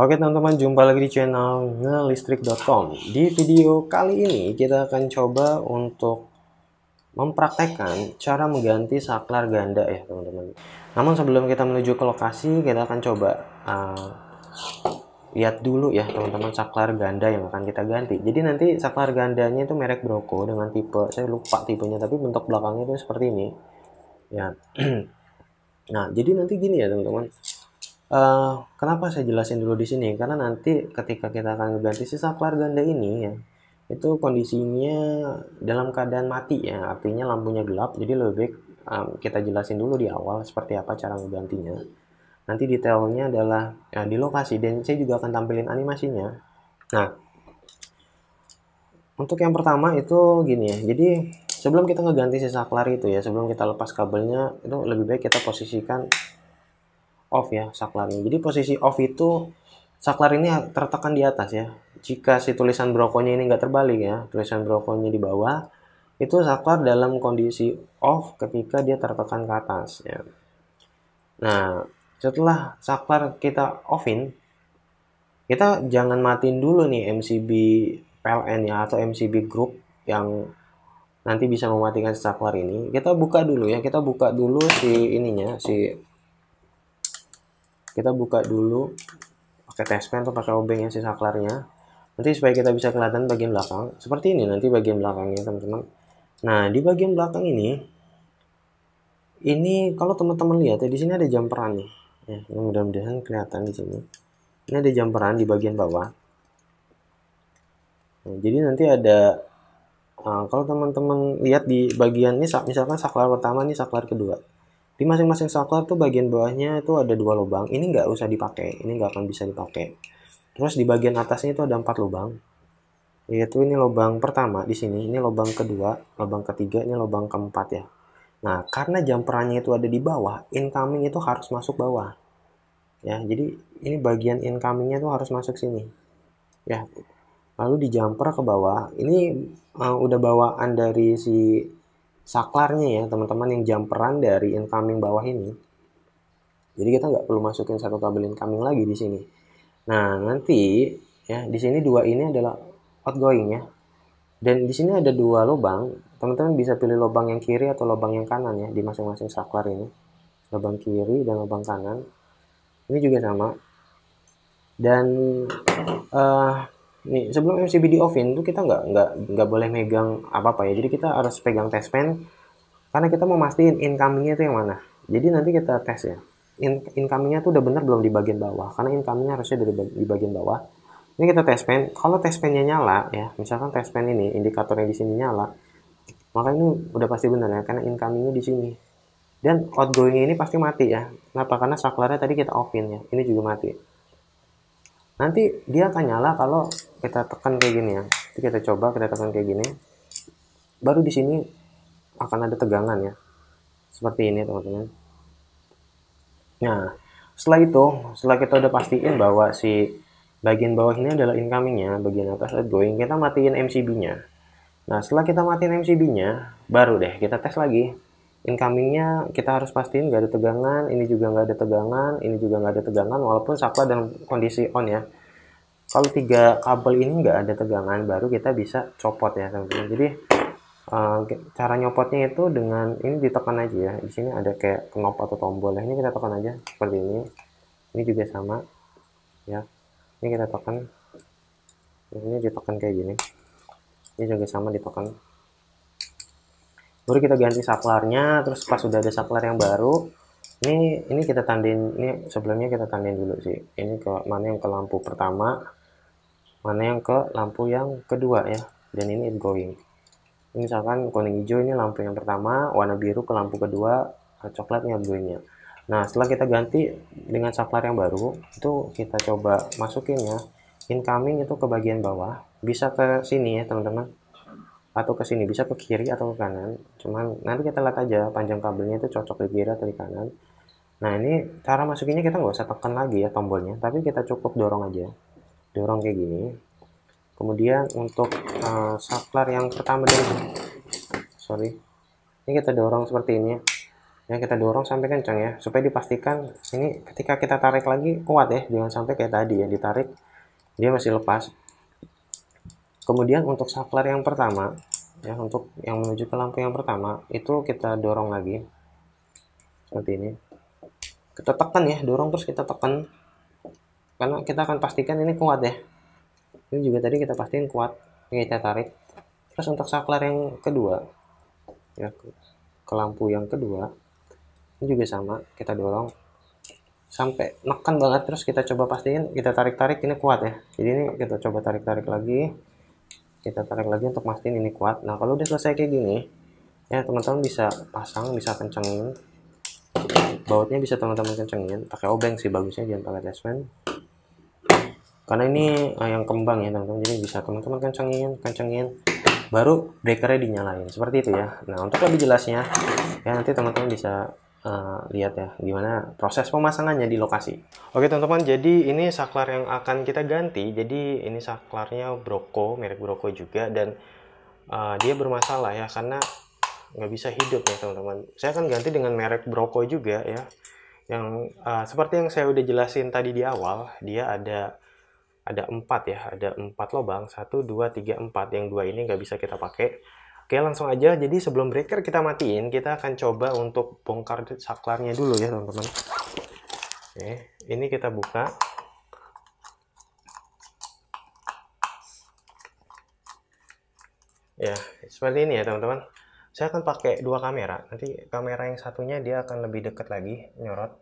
Oke teman-teman, jumpa lagi di channel ngelistrik.com. Di video kali ini kita akan coba untuk mempraktekkan cara mengganti saklar ganda ya teman-teman. Namun sebelum kita menuju ke lokasi, kita akan coba uh, lihat dulu ya teman-teman saklar ganda yang akan kita ganti. Jadi nanti saklar gandanya itu merek Broco dengan tipe, saya lupa tipenya, tapi bentuk belakangnya itu seperti ini. Ya. nah, jadi nanti gini ya teman-teman Eh, kenapa saya jelasin dulu di sini? Karena nanti ketika kita akan ganti sisa klar ganda ini ya, itu kondisinya dalam keadaan mati ya, artinya lampunya gelap. Jadi lebih baik um, kita jelasin dulu di awal seperti apa cara menggantinya. Nanti detailnya adalah ya, di lokasi dan saya juga akan tampilin animasinya. Nah, untuk yang pertama itu gini ya. Jadi sebelum kita ngeganti sisa klar itu ya, sebelum kita lepas kabelnya itu lebih baik kita posisikan off ya saklarnya. Jadi posisi off itu saklar ini tertekan di atas ya. Jika si tulisan brokonya ini nggak terbalik ya, tulisan brokonya di bawah, itu saklar dalam kondisi off ketika dia tertekan ke atas ya. Nah, setelah saklar kita offin, kita jangan matiin dulu nih MCB PLN ya atau MCB group yang nanti bisa mematikan saklar ini. Kita buka dulu ya, kita buka dulu si ininya, si kita buka dulu pakai tespen atau pakai obeng yang sisa kelarnya nanti supaya kita bisa kelihatan bagian belakang seperti ini nanti bagian belakangnya teman-teman nah di bagian belakang ini ini kalau teman-teman lihat ya di sini ada jumperan nih ya mudah-mudahan kelihatan di sini ini ada jumperan di bagian bawah nah, jadi nanti ada Nah, kalau teman-teman lihat di bagian ini, misalkan saklar pertama, ini saklar kedua di masing-masing saklar tuh bagian bawahnya itu ada dua lubang ini nggak usah dipakai ini nggak akan bisa dipakai terus di bagian atasnya itu ada empat lubang yaitu ini lubang pertama di sini ini lubang kedua lubang ketiga ini lubang keempat ya nah karena jumperannya itu ada di bawah incoming itu harus masuk bawah ya jadi ini bagian incomingnya itu harus masuk sini ya lalu di jumper ke bawah ini uh, udah bawaan dari si saklarnya ya teman-teman yang jumperan dari incoming bawah ini. Jadi kita nggak perlu masukin satu kabel incoming lagi di sini. Nah nanti ya di sini dua ini adalah outgoing ya. Dan di sini ada dua lubang. Teman-teman bisa pilih lubang yang kiri atau lubang yang kanan ya di masing-masing saklar ini. Lubang kiri dan lubang kanan. Ini juga sama. Dan uh, nih sebelum MCB di offin tuh kita nggak nggak nggak boleh megang apa apa ya jadi kita harus pegang test pen karena kita mau mastiin incomingnya itu yang mana jadi nanti kita tes ya In, incomingnya tuh udah bener belum di bagian bawah karena incomingnya harusnya dari di bagian bawah ini kita test pen kalau test pennya nyala ya misalkan test pen ini indikatornya di sini nyala maka ini udah pasti bener ya karena incomingnya di sini dan outgoing ini pasti mati ya kenapa karena saklarnya tadi kita offin ya ini juga mati nanti dia akan nyala kalau kita tekan kayak gini ya Jadi kita coba kita tekan kayak gini baru di sini akan ada tegangan ya seperti ini teman-teman nah setelah itu setelah kita udah pastiin bahwa si bagian bawah ini adalah incomingnya bagian atas outgoing kita matiin MCB nya nah setelah kita matiin MCB nya baru deh kita tes lagi incomingnya kita harus pastiin nggak ada tegangan ini juga nggak ada tegangan ini juga nggak ada tegangan walaupun saklar dalam kondisi on ya kalau tiga kabel ini nggak ada tegangan baru kita bisa copot ya teman-teman jadi eh, cara nyopotnya itu dengan ini ditekan aja ya di sini ada kayak knop atau tombol nah, ini kita tekan aja seperti ini ini juga sama ya ini kita tekan ini ditekan kayak gini ini juga sama ditekan baru kita ganti saklarnya terus pas sudah ada saklar yang baru ini ini kita tandain ini sebelumnya kita tandain dulu sih ini ke mana yang ke lampu pertama mana yang ke lampu yang kedua ya dan ini going misalkan kuning hijau ini lampu yang pertama warna biru ke lampu kedua eh, coklatnya going nah setelah kita ganti dengan saklar yang baru itu kita coba masukin ya incoming itu ke bagian bawah bisa ke sini ya teman-teman atau ke sini bisa ke kiri atau ke kanan cuman nanti kita lihat aja panjang kabelnya itu cocok di kiri atau di kanan nah ini cara masukinnya kita nggak usah tekan lagi ya tombolnya tapi kita cukup dorong aja dorong kayak gini kemudian untuk uh, saklar yang pertama dan sorry ini kita dorong seperti ini ya kita dorong sampai kencang ya supaya dipastikan ini ketika kita tarik lagi kuat ya jangan sampai kayak tadi ya ditarik dia masih lepas kemudian untuk saklar yang pertama ya untuk yang menuju ke lampu yang pertama itu kita dorong lagi seperti ini kita tekan ya dorong terus kita tekan karena kita akan pastikan ini kuat ya ini juga tadi kita pastiin kuat ini kita tarik terus untuk saklar yang kedua ya ke lampu yang kedua ini juga sama kita dorong sampai nekan banget terus kita coba pastiin kita tarik-tarik ini kuat ya jadi ini kita coba tarik-tarik lagi kita tarik lagi untuk pastiin ini kuat nah kalau udah selesai kayak gini ya teman-teman bisa pasang bisa kencengin bautnya bisa teman-teman kencengin pakai obeng sih bagusnya jangan pakai tesmen karena ini eh, yang kembang ya teman-teman jadi bisa teman-teman kencengin kencengin baru breakernya dinyalain seperti itu ya nah untuk lebih jelasnya ya nanti teman-teman bisa uh, lihat ya gimana proses pemasangannya di lokasi oke teman-teman jadi ini saklar yang akan kita ganti jadi ini saklarnya Broko, merek Broko juga dan uh, dia bermasalah ya karena nggak bisa hidup ya teman-teman saya akan ganti dengan merek Broko juga ya yang uh, seperti yang saya udah jelasin tadi di awal dia ada ada empat ya, ada empat lubang, satu, dua, tiga, empat. Yang dua ini nggak bisa kita pakai. Oke, langsung aja. Jadi sebelum breaker kita matiin, kita akan coba untuk bongkar saklarnya dulu ya, teman-teman. Oke, ini kita buka. Ya, seperti ini ya, teman-teman. Saya akan pakai dua kamera. Nanti kamera yang satunya dia akan lebih dekat lagi, nyorot.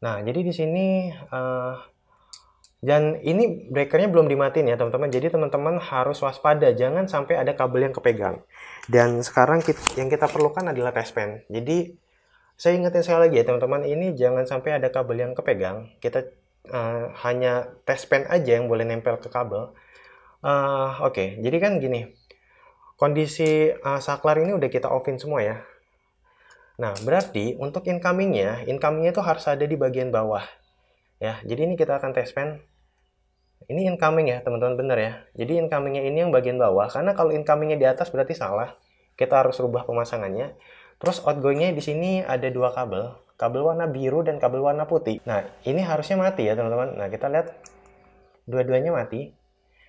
Nah, jadi di sini uh, dan ini breakernya belum dimatiin ya teman-teman. Jadi teman-teman harus waspada, jangan sampai ada kabel yang kepegang. Dan sekarang kita, yang kita perlukan adalah test pen. Jadi saya ingetin sekali lagi ya teman-teman, ini jangan sampai ada kabel yang kepegang. Kita uh, hanya test pen aja yang boleh nempel ke kabel. Uh, Oke, okay. jadi kan gini, kondisi uh, saklar ini udah kita offin semua ya. Nah, berarti untuk incomingnya, incomingnya itu harus ada di bagian bawah. Ya, jadi ini kita akan test pen ini incoming ya, teman-teman benar ya. Jadi incomingnya ini yang bagian bawah, karena kalau incomingnya di atas berarti salah. Kita harus rubah pemasangannya. Terus outgoingnya di sini ada dua kabel, kabel warna biru dan kabel warna putih. Nah, ini harusnya mati ya teman-teman. Nah, kita lihat dua-duanya mati.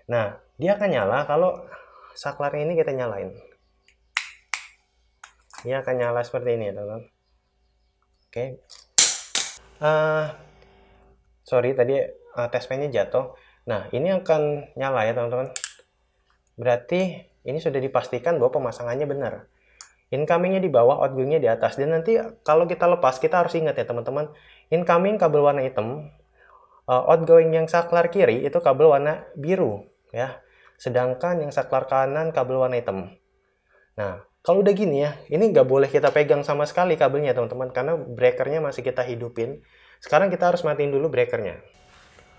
Nah, dia akan nyala kalau saklar ini kita nyalain. Dia akan nyala seperti ini ya teman-teman. Oke. Okay. Uh, eh, sorry, tadi uh, eh, tes jatuh. Nah, ini akan nyala ya, teman-teman. Berarti ini sudah dipastikan bahwa pemasangannya benar. Incomingnya di bawah, outgoingnya di atas. Dan nanti kalau kita lepas, kita harus ingat ya, teman-teman. Incoming kabel warna hitam, eh, outgoing yang saklar kiri itu kabel warna biru, ya. Sedangkan yang saklar kanan kabel warna hitam. Nah, kalau udah gini ya, ini nggak boleh kita pegang sama sekali kabelnya teman-teman, karena breakernya masih kita hidupin. Sekarang kita harus matiin dulu breakernya.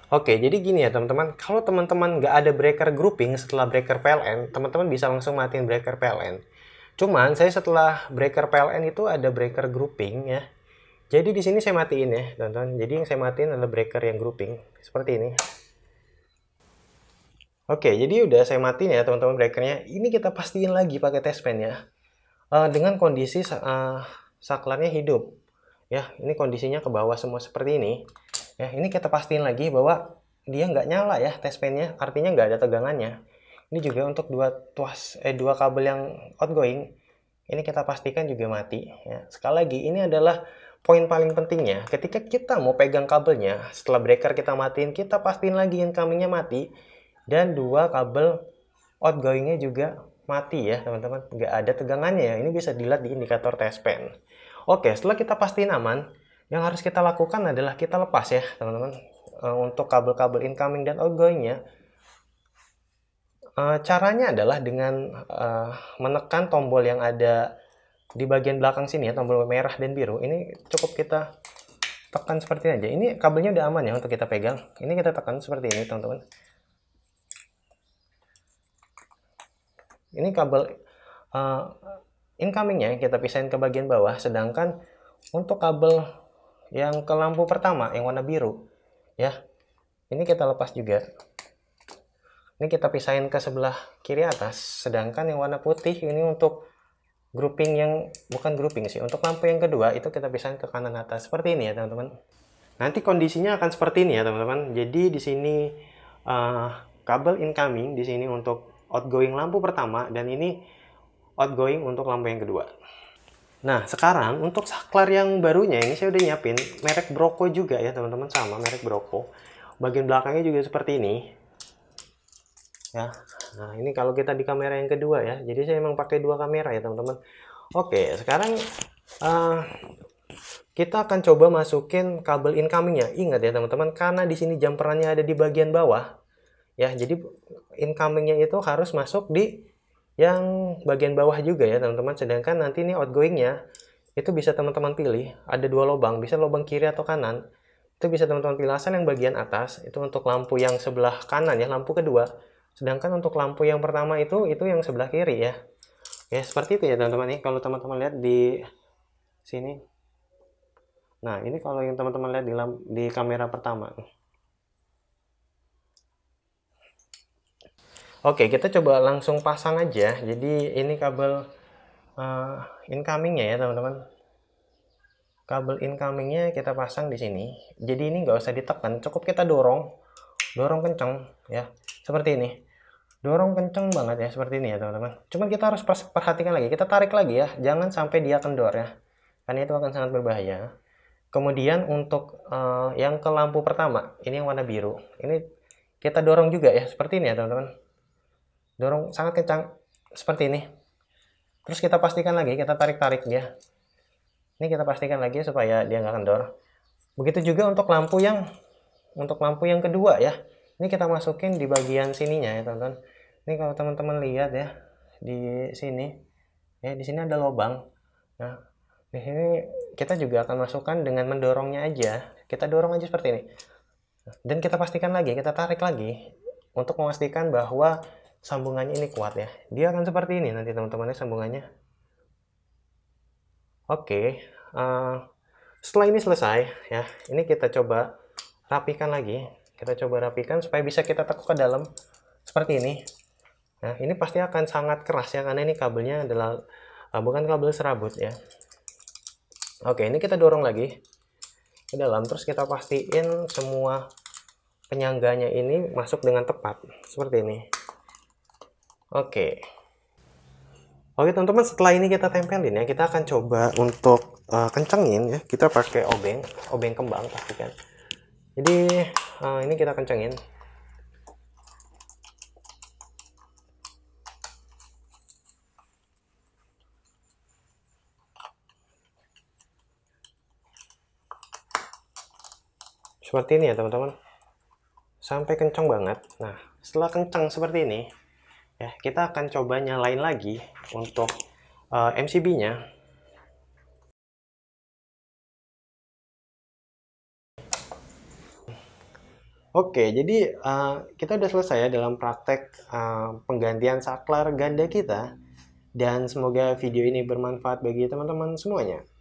Oke, jadi gini ya teman-teman, kalau teman-teman nggak ada breaker grouping setelah breaker PLN, teman-teman bisa langsung matiin breaker PLN. Cuman saya setelah breaker PLN itu ada breaker grouping ya. Jadi di sini saya matiin ya, teman-teman. Jadi yang saya matiin adalah breaker yang grouping seperti ini. Oke, jadi udah saya matiin ya teman-teman breakernya. Ini kita pastiin lagi pakai test pen ya. Uh, dengan kondisi uh, saklarnya hidup. Ya, ini kondisinya ke bawah semua seperti ini Ya, ini kita pastiin lagi bahwa dia nggak nyala ya test pennya artinya nggak ada tegangannya. Ini juga untuk dua tuas eh dua kabel yang outgoing ini kita pastikan juga mati ya. Sekali lagi ini adalah poin paling pentingnya ketika kita mau pegang kabelnya setelah breaker kita matiin kita pastiin lagi yang incomingnya mati dan dua kabel outgoingnya juga mati ya teman-teman nggak ada tegangannya ya ini bisa dilihat di indikator test pan oke setelah kita pastiin aman yang harus kita lakukan adalah kita lepas ya teman-teman eh, untuk kabel-kabel incoming dan outgoingnya eh, caranya adalah dengan eh, menekan tombol yang ada di bagian belakang sini ya tombol merah dan biru ini cukup kita tekan seperti ini aja ini kabelnya udah aman ya untuk kita pegang ini kita tekan seperti ini teman-teman ini kabel uh, incomingnya kita pisahin ke bagian bawah sedangkan untuk kabel yang ke lampu pertama yang warna biru ya ini kita lepas juga ini kita pisahin ke sebelah kiri atas sedangkan yang warna putih ini untuk grouping yang bukan grouping sih untuk lampu yang kedua itu kita pisahin ke kanan atas seperti ini ya teman-teman nanti kondisinya akan seperti ini ya teman-teman jadi di sini uh, kabel incoming di sini untuk outgoing lampu pertama dan ini outgoing untuk lampu yang kedua Nah, sekarang untuk saklar yang barunya ini saya udah nyiapin merek Broko juga ya, teman-teman, sama merek Broko Bagian belakangnya juga seperti ini. Ya. Nah, ini kalau kita di kamera yang kedua ya. Jadi saya emang pakai dua kamera ya, teman-teman. Oke, sekarang uh, kita akan coba masukin kabel incoming-nya. Ingat ya, teman-teman, karena di sini jumperannya ada di bagian bawah. Ya, jadi incoming-nya itu harus masuk di yang bagian bawah juga ya teman-teman sedangkan nanti ini outgoingnya itu bisa teman-teman pilih ada dua lubang bisa lubang kiri atau kanan itu bisa teman-teman pilih asal yang bagian atas itu untuk lampu yang sebelah kanan ya lampu kedua sedangkan untuk lampu yang pertama itu itu yang sebelah kiri ya ya seperti itu ya teman-teman nih ya. kalau teman-teman lihat di sini nah ini kalau yang teman-teman lihat di, di kamera pertama Oke, kita coba langsung pasang aja. Jadi ini kabel uh, incomingnya ya teman-teman. Kabel incomingnya kita pasang di sini. Jadi ini nggak usah ditekan, cukup kita dorong, dorong kenceng ya, seperti ini. Dorong kenceng banget ya, seperti ini ya teman-teman. Cuman kita harus perhatikan lagi, kita tarik lagi ya, jangan sampai dia kendor ya, karena itu akan sangat berbahaya. Kemudian untuk uh, yang ke lampu pertama, ini yang warna biru, ini kita dorong juga ya, seperti ini ya teman-teman dorong sangat kencang seperti ini terus kita pastikan lagi kita tarik-tarik dia ini kita pastikan lagi supaya dia nggak kendor begitu juga untuk lampu yang untuk lampu yang kedua ya ini kita masukin di bagian sininya ya teman-teman ini kalau teman-teman lihat ya di sini ya di sini ada lubang nah di sini kita juga akan masukkan dengan mendorongnya aja kita dorong aja seperti ini dan kita pastikan lagi kita tarik lagi untuk memastikan bahwa sambungannya ini kuat ya dia akan seperti ini nanti teman-temannya sambungannya oke uh, setelah ini selesai ya ini kita coba rapikan lagi kita coba rapikan supaya bisa kita tekuk ke dalam seperti ini nah ini pasti akan sangat keras ya karena ini kabelnya adalah uh, bukan kabel serabut ya oke ini kita dorong lagi ke dalam terus kita pastiin semua penyangganya ini masuk dengan tepat seperti ini Oke. Oke teman-teman setelah ini kita tempelin ya kita akan coba untuk uh, kencengin ya kita pakai obeng obeng kembang pastikan. Jadi uh, ini kita kencengin. Seperti ini ya teman-teman. Sampai kenceng banget. Nah setelah kenceng seperti ini ya kita akan coba nyalain lagi untuk uh, eh, MCB-nya Oke, jadi uh, kita sudah selesai ya dalam praktek uh, penggantian saklar ganda kita. Dan semoga video ini bermanfaat bagi teman-teman semuanya.